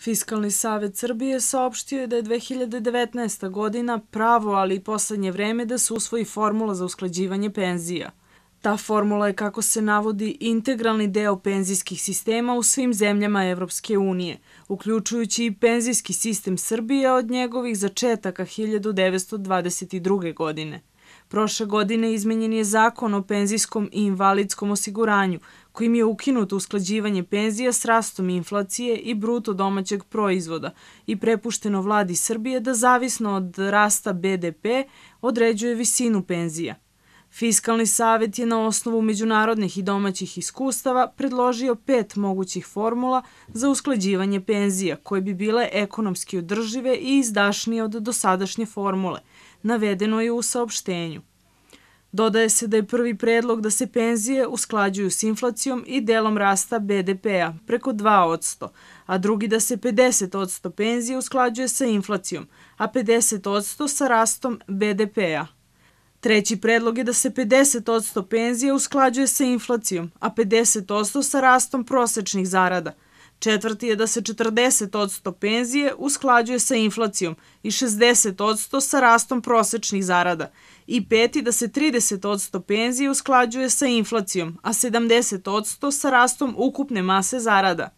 Fiskalni savjet Srbije saopštio je da je 2019. godina pravo, ali i poslednje vreme da se usvoji formula za uskladživanje penzija. Ta formula je, kako se navodi, integralni deo penzijskih sistema u svim zemljama Evropske unije, uključujući i penzijski sistem Srbije od njegovih začetaka 1922. godine. Prošle godine izmenjen je zakon o penzijskom i invalidskom osiguranju, kojim je ukinuto uskladživanje penzija s rastom inflacije i bruto domaćeg proizvoda i prepušteno vladi Srbije da zavisno od rasta BDP određuje visinu penzija. Fiskalni savjet je na osnovu međunarodnih i domaćih iskustava predložio pet mogućih formula za uskladživanje penzija koje bi bile ekonomski održive i izdašnije od dosadašnje formule, navedeno je u saopštenju. Dodaje se da je prvi predlog da se penzije usklađuju s inflacijom i delom rasta BDP-a preko 2 odsto, a drugi da se 50 odsto penzije usklađuje sa inflacijom, a 50 odsto sa rastom BDP-a. Treći predlog je da se 50% penzije usklađuje sa inflacijom, a 50% sa rastom prosečnih zarada. Četvrti je da se 40% penzije usklađuje sa inflacijom i 60% sa rastom prosečnih zarada. I peti da se 30% penzije usklađuje sa inflacijom, a 70% sa rastom ukupne mase zarada.